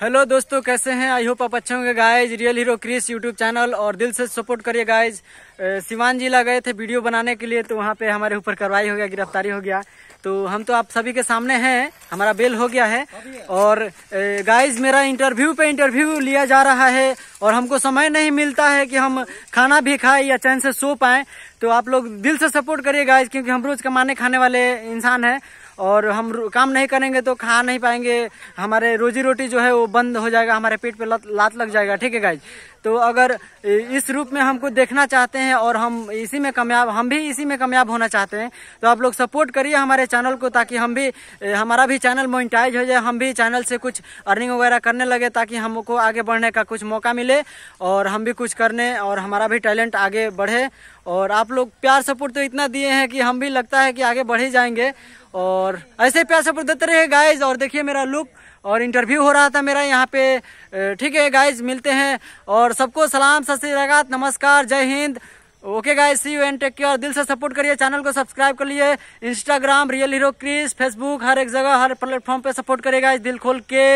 hello दोस्तों कैसे हैं आई होप आप अच्छे होंगे guys real hero Kris YouTube channel और दिल से सपोर्ट करिए गाइज सिवान जिला गए थे वीडियो बनाने के लिए तो वहाँ पे हमारे ऊपर कार्रवाई हो गया गिरफ्तारी हो गया तो हम तो आप सभी के सामने हैं हमारा बेल हो गया है और गाइज मेरा इंटरव्यू पे इंटरव्यू लिया जा रहा है और हमको समय नहीं मिलता है कि हम खाना भी खाएं या चैन से सो पाएं तो आप लोग दिल से सपोर्ट करिए गाइज क्योंकि हम रोज कमाने खाने वाले इंसान हैं और हम काम नहीं करेंगे तो खा नहीं पाएंगे हमारे रोजी रोटी जो है वो बंद हो जाएगा हमारे पेट पे लात लग जाएगा ठीक है गाइज तो अगर इस रूप में हमको देखना चाहते हैं और हम इसी में कामयाब हम भी इसी में कामयाब होना चाहते हैं तो आप लोग सपोर्ट करिए हमारे चैनल को ताकि हम भी हमारा भी चैनल मोनिटाइज हो जाए हम भी चैनल से कुछ अर्निंग वगैरह करने लगे ताकि हमको आगे बढ़ने का कुछ मौका मिले और हम भी कुछ करने और हमारा भी टैलेंट आगे बढ़े और आप लोग प्यार सपोर्ट तो इतना दिए हैं कि हम भी लगता है कि आगे बढ़े जाएंगे और ऐसे प्यार सपोर्ट देते रहे गाइज और देखिए मेरा लुक और इंटरव्यू हो रहा था मेरा यहाँ पे ठीक है गाइज मिलते हैं और सबको सलाम सत श्रीकाल नमस्कार Jai Hind okay guys see you and take care दिल से सपोर्ट करिए चैनल को सब्सक्राइब कर लिए Instagram real hero Kris Facebook हर एक जगह हर प्लेटफॉर्म पे सपोर्ट करिए गाइज दिल खोल के